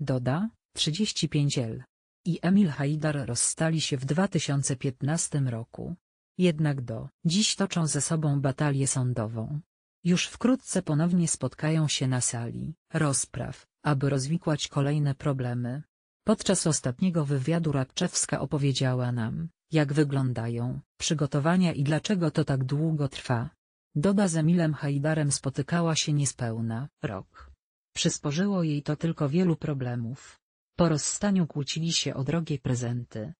Doda, 35 L. I Emil Hajdar rozstali się w 2015 roku. Jednak do dziś toczą ze sobą batalię sądową. Już wkrótce ponownie spotkają się na sali rozpraw, aby rozwikłać kolejne problemy. Podczas ostatniego wywiadu Radczewska opowiedziała nam, jak wyglądają przygotowania i dlaczego to tak długo trwa. Doda z Emilem Hajdarem spotykała się niespełna rok Przysporzyło jej to tylko wielu problemów. Po rozstaniu kłócili się o drogie prezenty,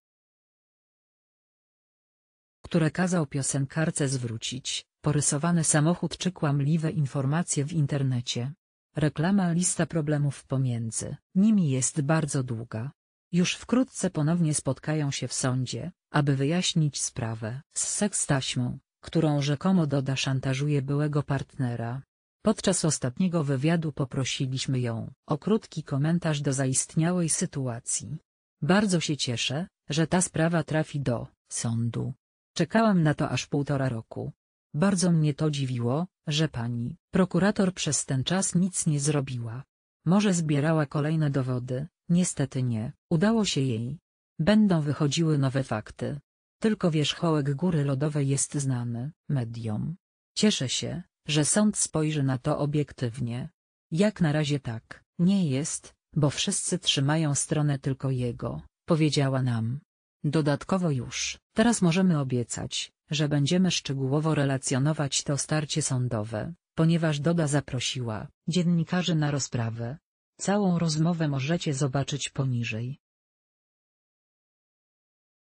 które kazał piosenkarce zwrócić, porysowany samochód czy kłamliwe informacje w internecie. Reklama lista problemów pomiędzy nimi jest bardzo długa. Już wkrótce ponownie spotkają się w sądzie, aby wyjaśnić sprawę z seks taśmą, którą rzekomo Doda szantażuje byłego partnera. Podczas ostatniego wywiadu poprosiliśmy ją o krótki komentarz do zaistniałej sytuacji. Bardzo się cieszę, że ta sprawa trafi do sądu. Czekałam na to aż półtora roku. Bardzo mnie to dziwiło, że pani prokurator przez ten czas nic nie zrobiła. Może zbierała kolejne dowody, niestety nie, udało się jej. Będą wychodziły nowe fakty. Tylko wierzchołek góry lodowej jest znany mediom. Cieszę się, że sąd spojrzy na to obiektywnie. Jak na razie tak, nie jest, bo wszyscy trzymają stronę tylko jego, powiedziała nam. Dodatkowo już, teraz możemy obiecać, że będziemy szczegółowo relacjonować to starcie sądowe, ponieważ Doda zaprosiła dziennikarzy na rozprawę. Całą rozmowę możecie zobaczyć poniżej.